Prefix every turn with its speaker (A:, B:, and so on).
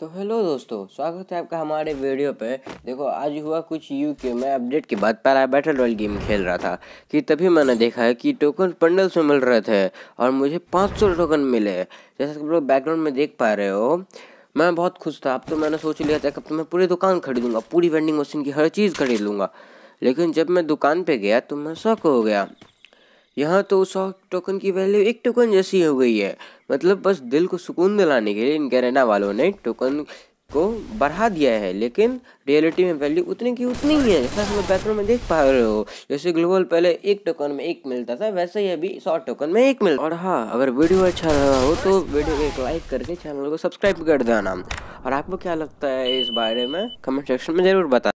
A: तो हेलो दोस्तों स्वागत है आपका हमारे वीडियो पे देखो आज हुआ कुछ यू के मैं अपडेट के बाद पहला बैटल रॉयल गेम खेल रहा था कि तभी मैंने देखा है कि टोकन पंडल से मिल रहे थे और मुझे 500 टोकन मिले जैसा कि लोग बैकग्राउंड में देख पा रहे हो मैं बहुत खुश था अब तो मैंने सोच लिया था कि अब तो मैं पूरी दुकान खरीदूँगा पूरी वेंडिंग मशीन की हर चीज़ खरीद लूँगा लेकिन जब मैं दुकान पर गया तो मैं शौक हो गया यहाँ तो सौ टोकन की वैल्यू एक टोकन जैसी हो गई है मतलब बस दिल को सुकून दिलाने के लिए इन कैनेडा वालों ने टोकन को बढ़ा दिया है लेकिन रियलिटी में वैल्यू उतनी की उतनी ही है जैसा हम बैकग्राउंड में देख पा रहे हो जैसे ग्लोबल पहले एक टोकन में एक मिलता था वैसे ही अभी सौ टोकन में एक मिलता और हाँ अगर वीडियो अच्छा रहा हो तो वीडियो को एक लाइक करके चैनल को सब्सक्राइब कर देना और आपको क्या लगता है इस बारे में कमेंट सेक्शन में ज़रूर बता